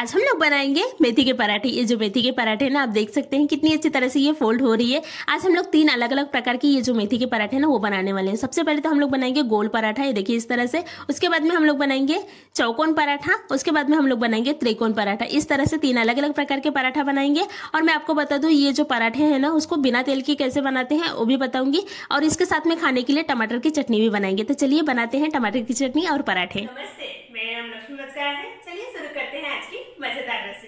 आज हम लोग बनाएंगे मेथी के पराठे ये जो मेथी के पराठे ना आप देख सकते हैं कितनी अच्छी तरह से ये फोल्ड हो रही है आज हम लोग तीन अलग अलग प्रकार की ये जो मेथी के पराठे ना वो बनाने वाले हैं सबसे पहले तो हम लोग बनाएंगे गोल पराठा ये देखिए इस तरह से उसके बाद में हम लोग बनाएंगे चौकोन पराठा उसके बाद में हम लोग बनाएंगे त्रिकोण पराठा इस तरह से तीन अलग अलग प्रकार के पराठा बनाएंगे और मैं आपको बता दूँ ये जो पराठे हैं ना उसको बिना तेल के कैसे बनाते हैं वो भी बताऊंगी और इसके साथ में खाने के लिए टमाटर की चटनी भी बनाएंगे तो चलिए बनाते हैं टमाटर की चटनी और पराठे नमस्ते लक्ष्मी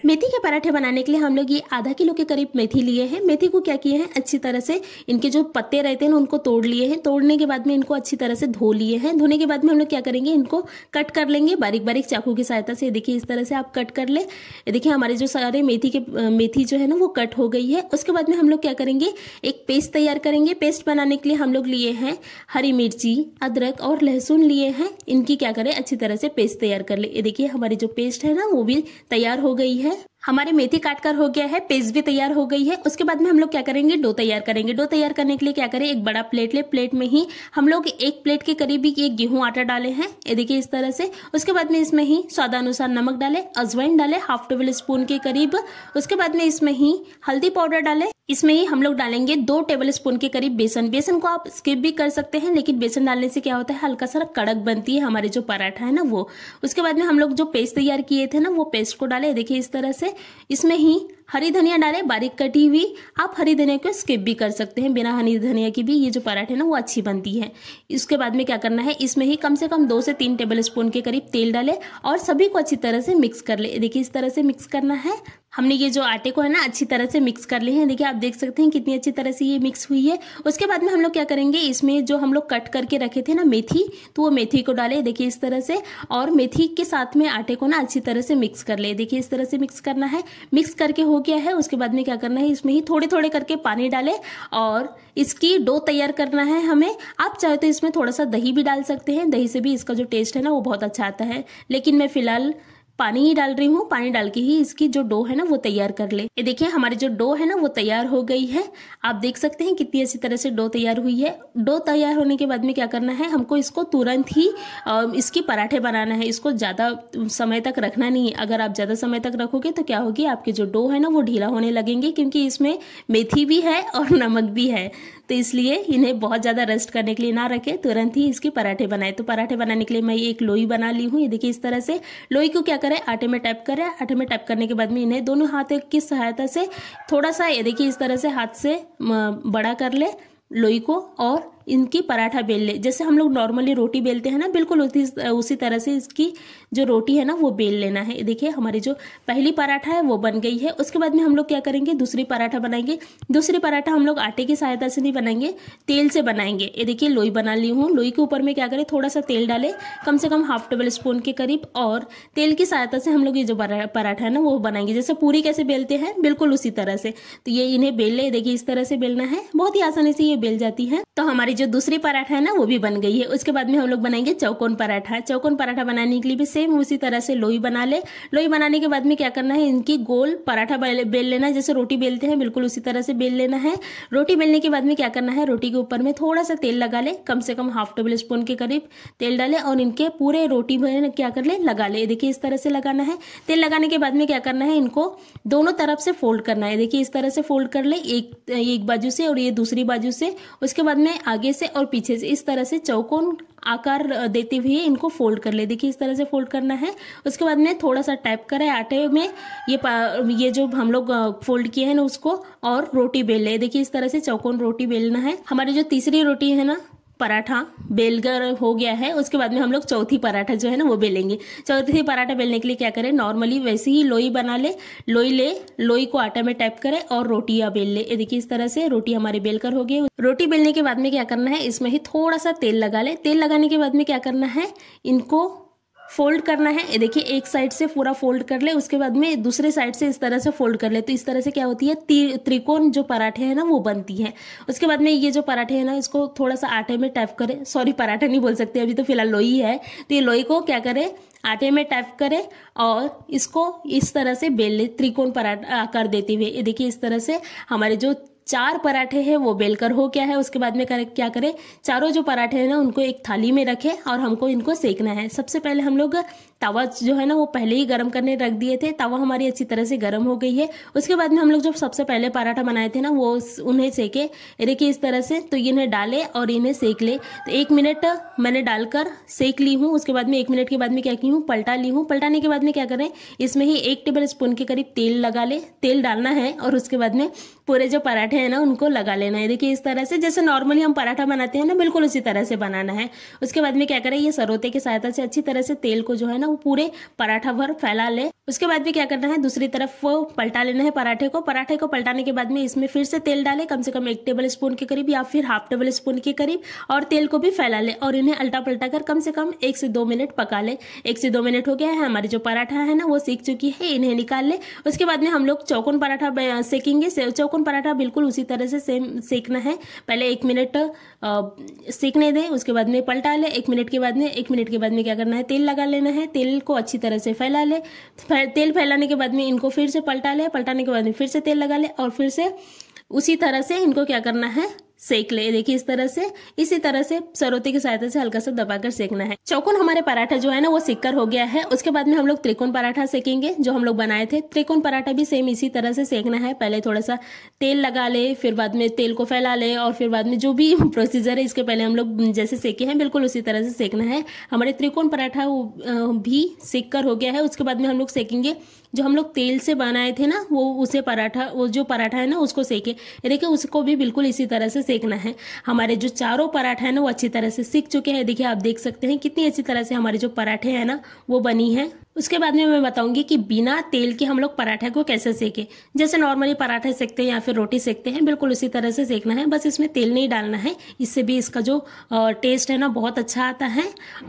मेथी के पराठे बनाने के लिए हम लोग ये आधा किलो के करीब मेथी लिए हैं मेथी को क्या किए हैं अच्छी तरह से इनके जो पत्ते रहते हैं उनको तोड़ लिए हैं तोड़ने के बाद में इनको अच्छी तरह से धो लिए हैं धोने के बाद में हम लोग क्या करेंगे इनको कट कर लेंगे बारीक बारीक चाकू की सहायता से देखिए इस तरह से आप कट कर ले देखिए हमारे जो सारे मेथी के मेथी जो है ना वो कट हो गई है उसके बाद में हम लोग क्या करेंगे एक पेस्ट तैयार करेंगे पेस्ट बनाने के लिए हम लोग लिए हैं हरी मिर्ची अदरक और लहसुन लिए हैं इनकी क्या करें अच्छी तरह से पेस्ट तैयार कर ले देखिए हमारी जो पेस्ट है ना वो भी तैयार तैयार हो गई है हमारे मेथी काट कर हो गया है पेस्ट भी तैयार हो गई है उसके बाद में हम लोग क्या करेंगे डो तैयार करेंगे डो तैयार करने के लिए क्या करें एक बड़ा प्लेट ले प्लेट में ही हम लोग एक प्लेट के करीब ही एक गेहूं आटा डाले हैं ये देखिए इस तरह से उसके बाद में इसमें ही स्वादानुसार नमक डाले अजवाइन डाले हाफ टेबल स्पून के करीब उसके बाद में इसमें ही हल्दी पाउडर डाले इसमें ही हम लोग डालेंगे दो टेबल स्पून के करीब बेसन बेसन को आप स्किप भी कर सकते हैं लेकिन बेसन डालने से क्या होता है हल्का सा कड़क बनती है हमारे जो पराठा है ना वो उसके बाद में हम लोग जो पेस्ट तैयार किए थे ना वो पेस्ट को डाले देखिए इस तरह से इसमें ही हरी धनिया डालें बारीक कटी हुई आप हरी धनिया को स्किप भी कर सकते हैं बिना हरी धनिया की भी ये जो पराठे ना वो अच्छी बनती है इसके बाद में क्या करना है इसमें ही कम से कम दो से तीन टेबल स्पून के करीब तेल डालें और सभी को अच्छी तरह से मिक्स कर ले देखिए इस तरह से मिक्स करना है हमने ये जो आटे को है ना अच्छी तरह से मिक्स कर लिए हैं देखिए आप देख सकते हैं कितनी अच्छी तरह से ये मिक्स हुई है उसके बाद में हम लोग क्या करेंगे इसमें जो हम लोग कट करके रखे थे ना मेथी तो वो मेथी को डाले देखिए इस तरह से और मेथी के साथ में आटे को ना अच्छी तरह से मिक्स कर ले देखिए इस तरह से मिक्स करना है मिक्स करके हो गया है उसके बाद में क्या करना है इसमें ही थोड़े थोड़े करके पानी डालें और इसकी डो तैयार करना है हमें आप चाहे तो इसमें थोड़ा सा दही भी डाल सकते हैं दही से भी इसका जो टेस्ट है ना वो बहुत अच्छा आता है लेकिन मैं फ़िलहाल पानी ही डाल रही हूँ पानी डाल के ही इसकी जो डो है ना वो तैयार कर ले ये देखिए हमारी जो डो है ना वो तैयार हो गई है आप देख सकते हैं कितनी अच्छी तरह से डो तैयार हुई है डो तैयार होने के बाद में क्या करना है हमको इसको तुरंत ही इसके पराठे बनाना है इसको ज़्यादा समय तक रखना नहीं है अगर आप ज़्यादा समय तक रखोगे तो क्या होगी आपके जो डो है ना वो ढीला होने लगेंगे क्योंकि इसमें मेथी भी है और नमक भी है तो इसलिए इन्हें बहुत ज़्यादा रेस्ट करने के लिए ना रखें तुरंत ही इसके पराठे बनाए तो पराठे बनाने के लिए मैं एक लोई बना ली हूँ ये देखिए इस तरह से लोई को क्या करें आटे में टैप करें आटे में टैप करने के बाद में इन्हें दोनों हाथों की सहायता से थोड़ा सा ये देखिए इस तरह से हाथ से बड़ा कर ले लोई को और इनकी पराठा बेल ले जैसे हम लोग नॉर्मली रोटी बेलते हैं ना बिल्कुल उसी उसी तरह से इसकी जो रोटी है ना वो बेल लेना है देखिए हमारी जो पहली पराठा है वो बन गई है उसके बाद में हम लोग क्या करेंगे दूसरी पराठा बनाएंगे दूसरी पराठा हम लोग आटे की सहायता से नहीं बनाएंगे तेल से बनाएंगे ये देखिए लोई बना ली हूँ लोई के ऊपर में क्या करें थोड़ा सा तेल डालें कम से कम हाफ टेबल स्पून के करीब और तेल की सहायता से हम लोग ये जो पराठा है ना वो बनाएंगे जैसे पूरी कैसे बेलते हैं बिल्कुल उसी तरह से तो ये इन्हें बेल ले देखिए इस तरह से बेलना है बहुत ही आसानी से ये बेल जाती है तो हमारी हमारी जो दूसरी पराठा है ना वो भी बन गई है उसके बाद में हम लोग बनाएंगे चौकोन पराठा चौकोन पराठा बनाने के लिए भी सेम उसी तरह से लोई बना ले लोई बनाने के बाद में क्या करना है इनकी गोल पराठा बेल लेना है जैसे रोटी बेलते हैं बिल्कुल उसी तरह से बेल लेना है रोटी बेलने के बाद में क्या करना है रोटी के ऊपर में थोड़ा सा तेल लगा ले कम से कम हाफ टेबल स्पून के करीब तेल डाले और इनके पूरे रोटी में क्या कर ले लगा ले देखिए इस तरह से लगाना है तेल लगाने के बाद में क्या करना है इनको दोनों तरफ से फोल्ड करना है देखिए इस तरह से फोल्ड कर ले एक एक बाजू से और ये दूसरी बाजू से उसके बाद में आगे आगे से और पीछे से इस तरह से चौकोन आकार देते हुए इनको फोल्ड कर ले देखिए इस तरह से फोल्ड करना है उसके बाद में थोड़ा सा टाइप करें आटे में ये ये जो हम लोग फोल्ड किए हैं ना उसको और रोटी बेल ले देखिए इस तरह से चौकोन रोटी बेलना है हमारी जो तीसरी रोटी है ना पराठा बेलकर हो गया है उसके बाद में हम लोग चौथी पराठा जो है ना वो बेलेंगे चौथी पराठा बेलने के लिए क्या करें नॉर्मली वैसे ही लोई बना ले लोई ले लोई को आटा में टाइप करें और रोटियां बेल ले देखिए इस तरह से रोटी हमारी बेलकर हो गई रोटी बेलने के बाद में क्या करना है इसमें ही थोड़ा सा तेल लगा ले तेल लगाने के बाद में क्या करना है इनको फोल्ड करना है देखिए एक साइड से पूरा फोल्ड कर ले उसके बाद में दूसरे साइड से इस तरह से फोल्ड कर ले तो इस तरह से क्या होती है त्रिकोण जो पराठे हैं ना वो बनती हैं उसके बाद में ये जो पराठे हैं ना इसको थोड़ा सा आटे में टैप करें सॉरी पराठे नहीं बोल सकते अभी तो फिलहाल लोई है तो ये लोई को क्या करें आटे में टैप करें और इसको इस तरह से बेल ले त्रिकोण पराठा कर देते हुए देखिए इस तरह से हमारे जो चार पराठे हैं वो बेलकर हो क्या है उसके बाद में कर, क्या करें चारों जो पराठे हैं ना उनको एक थाली में रखें और हमको इनको सेकना है सबसे पहले हम लोग तवा जो है ना वो पहले ही गर्म करने रख दिए थे तवा हमारी अच्छी तरह से गर्म हो गई है उसके बाद में हम लोग जब सबसे पहले पराठा बनाए थे ना वो उन्हें सेके देखिए इस तरह से तो इन्हें डाले और इन्हें सेक ले तो एक मिनट मैंने डालकर सेक ली हूँ उसके बाद में एक मिनट के बाद में क्या की हूँ पलटा ली हूँ पलटाने के बाद में क्या करें इसमें ही एक टेबल स्पून के करीब तेल लगा ले तेल डालना है और उसके बाद में पूरे जो पराठे पराठे हैं ना उनको लगा लेना है देखिए इस तरह से जैसे नॉर्मली हम पराठा बनाते हैं ना बिल्कुल उसी तरह से बनाना है उसके बाद में क्या करें ये सरोते की सहायता से अच्छी तरह से तेल को जो है ना वो पूरे पराठा भर फैला ले उसके बाद भी क्या करना है दूसरी तरफ पलटा लेना है पराठे को पराठे को पलटाने के बाद में इसमें फिर से तेल डालें कम से कम एक टेबल स्पून के करीब या फिर हाफ टेबल स्पून के करीब और तेल को भी फैला लें और इन्हें अल्टा पलटा कर कम से कम एक से दो मिनट पका लें एक से दो मिनट हो गया है हमारे जो पराठा है ना वो सीख चुकी है इन्हें निकाल लें उसके बाद में हम लोग चौकोन पराठा सेकेंगे चौकोन पराठा बिल्कुल उसी तरह से सेम सेकना है पहले एक मिनट सेकने दें उसके बाद में पलटा लें एक मिनट के बाद में एक मिनट के बाद में क्या करना है तेल लगा लेना है तेल को अच्छी तरह से फैला लें तेल फैलाने के बाद में इनको फिर से पलटा ले पलटाने के बाद में फिर से तेल लगा ले और फिर से उसी तरह से इनको क्या करना है सेक ले देखिए इस तरह से इसी तरह से सरोती की सहायता से हल्का सा दबाकर सेकना है चौकोन हमारे पराठा जो है ना वो सिक्कर हो गया है उसके बाद में हम लोग त्रिकोण पराठा सेकेंगे जो हम लोग बनाए थे त्रिकोण पराठा भी सेम इसी तरह से सेकना है पहले थोड़ा सा तेल लगा ले फिर बाद में तेल को फैला ले और फिर बाद में जो भी प्रोसीजर है इसके पहले हम लोग जैसे सेके हैं बिल्कुल उसी तरह से सेकना है हमारे त्रिकोण पराठा भी सिककर हो गया है उसके बाद में हम लोग सेकेंगे जो हम लोग तेल से बनाए थे ना वो उसे पराठा वो जो पराठा है ना उसको सेके ये देखिए उसको भी बिल्कुल इसी तरह से सेकना है हमारे जो चारों पराठा है ना वो अच्छी तरह से सीख चुके हैं देखिए आप देख सकते हैं कितनी अच्छी तरह से हमारे जो पराठे हैं ना वो बनी है उसके बाद में मैं बताऊंगी कि बिना तेल के हम लोग पराठे को कैसे सेकें जैसे नॉर्मली पराठे सेकते हैं या फिर रोटी सेकते हैं बिल्कुल उसी तरह से सेकना है बस इसमें तेल नहीं डालना है इससे भी इसका जो टेस्ट है ना बहुत अच्छा आता है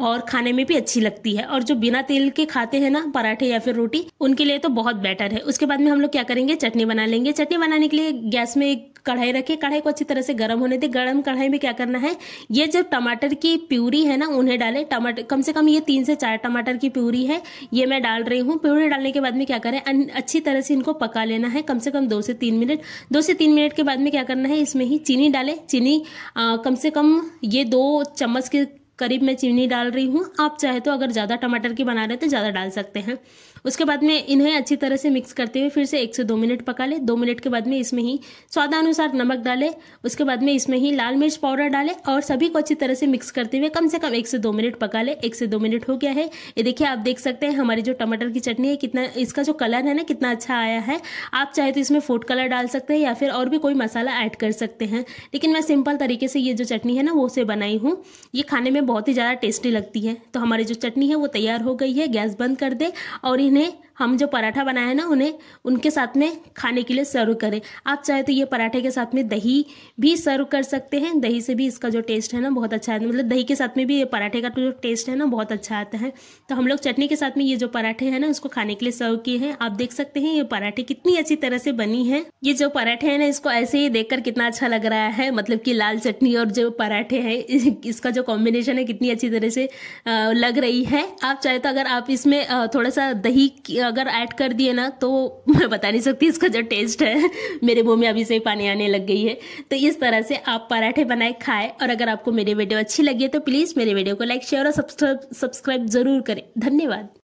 और खाने में भी अच्छी लगती है और जो बिना तेल के खाते हैं ना पराठे या फिर रोटी उनके लिए तो बहुत बेटर है उसके बाद में हम लोग क्या करेंगे चटनी बना लेंगे चटनी बनाने के लिए गैस में एक कढ़ाई रखे कढ़ाई को अच्छी तरह से गर्म होने दे गर्म कढ़ाई में क्या करना है ये जब टमाटर की प्यूरी है ना उन्हें डाले टमाटर कम से कम ये तीन से चार टमाटर की प्यूरी है ये मैं डाल रही हूँ प्यूरी डालने के बाद में क्या करें अच्छी तरह से इनको पका लेना है कम से कम दो से तीन मिनट दो से तीन मिनट के बाद में क्या करना है इसमें ही चीनी डालें चीनी कम से कम ये दो चम्मच के करीब मैं चीनी डाल रही हूँ आप चाहे तो अगर ज़्यादा टमाटर की बना रहे तो ज़्यादा डाल सकते हैं उसके बाद में इन्हें अच्छी तरह से मिक्स करते हुए फिर से एक से दो मिनट पका लें दो मिनट के बाद में इसमें ही स्वादानुसार नमक डालें उसके बाद में इसमें ही लाल मिर्च पाउडर डालें और सभी को अच्छी तरह से मिक्स करते हुए कम से कम एक से दो मिनट पका ले एक से दो मिनट हो गया है ये देखिए आप देख सकते हैं हमारी जो टमाटर की चटनी है कितना इसका जो कलर है ना कितना अच्छा आया है आप चाहे तो इसमें फूड कलर डाल सकते हैं या फिर और भी कोई मसाला ऐड कर सकते हैं लेकिन मैं सिंपल तरीके से ये जो चटनी है ना वो से बनाई हूँ ये खाने में बहुत ही ज़्यादा टेस्टी लगती है तो हमारी जो चटनी है वो तैयार हो गई है गैस बंद कर दे और इन्हें ini हम जो पराठा बनाया है ना उन्हें उनके साथ में खाने के लिए सर्व करें आप चाहे तो ये पराठे के साथ में दही भी सर्व कर सकते हैं दही से भी इसका जो टेस्ट है ना बहुत अच्छा आता है मतलब दही के साथ में भी ये पराठे का जो टेस्ट है ना बहुत अच्छा आता है तो हम लोग चटनी के साथ में ये जो पराठे हैं ना उसको खाने के लिए सर्व किए हैं आप देख सकते हैं ये पराठे कितनी अच्छी तरह से बनी है ये जो पराठे हैं ना इसको ऐसे ही देख कितना अच्छा लग रहा है मतलब कि लाल चटनी और जो पराठे हैं इसका जो कॉम्बिनेशन है कितनी अच्छी तरह से लग रही है आप चाहे तो अगर आप इसमें थोड़ा सा दही अगर ऐड कर दिए ना तो मैं बता नहीं सकती इसका जो टेस्ट है मेरे मुंह में अभी से ही पानी आने लग गई है तो इस तरह से आप पराठे बनाए खाए और अगर आपको मेरी वीडियो अच्छी लगी है तो प्लीज़ मेरे वीडियो को लाइक शेयर और सब्सक्राइब ज़रूर करें धन्यवाद